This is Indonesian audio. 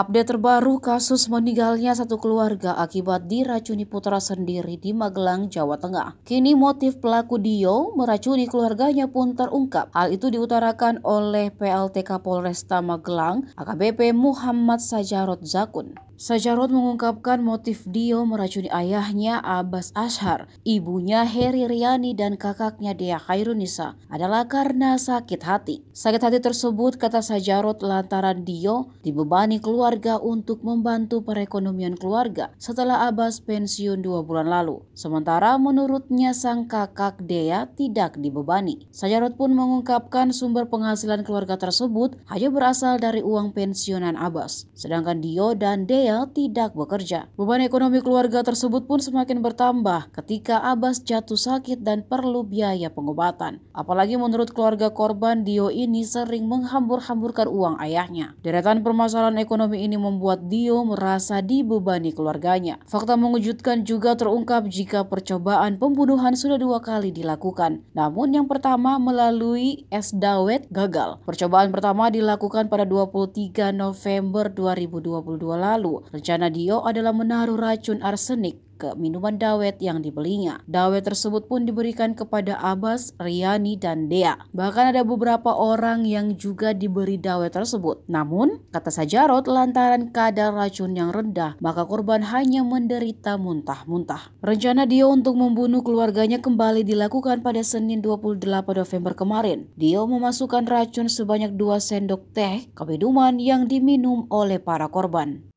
Update terbaru kasus meninggalnya satu keluarga akibat diracuni putra sendiri di Magelang, Jawa Tengah. Kini motif pelaku Dio meracuni keluarganya pun terungkap. Hal itu diutarakan oleh PLT Kapolresta Magelang, AKBP Muhammad Sajarot Zakun. Sajarot mengungkapkan motif Dio meracuni ayahnya Abbas Ashar, ibunya Heri Riani dan kakaknya Dea Khairunisa adalah karena sakit hati. Sakit hati tersebut kata Sajarot lantaran Dio dibebani keluarga untuk membantu perekonomian keluarga setelah Abbas pensiun dua bulan lalu. Sementara menurutnya sang kakak Dea tidak dibebani. Sajarot pun mengungkapkan sumber penghasilan keluarga tersebut hanya berasal dari uang pensiunan Abbas. Sedangkan Dio dan Dea ia tidak bekerja. Beban ekonomi keluarga tersebut pun semakin bertambah ketika Abbas jatuh sakit dan perlu biaya pengobatan. Apalagi menurut keluarga korban, Dio ini sering menghambur-hamburkan uang ayahnya. Deretan permasalahan ekonomi ini membuat Dio merasa dibebani keluarganya. Fakta mengejutkan juga terungkap jika percobaan pembunuhan sudah dua kali dilakukan. Namun yang pertama melalui S. dawet gagal. Percobaan pertama dilakukan pada 23 November 2022 lalu rencana Dio adalah menaruh racun arsenik ke minuman dawet yang dibelinya. Dawet tersebut pun diberikan kepada Abbas, Riani, dan Dea. Bahkan ada beberapa orang yang juga diberi dawet tersebut. Namun, kata Sajarot, lantaran kadar racun yang rendah, maka korban hanya menderita muntah-muntah. Rencana Dio untuk membunuh keluarganya kembali dilakukan pada Senin 28 November kemarin. Dio memasukkan racun sebanyak dua sendok teh ke minuman yang diminum oleh para korban.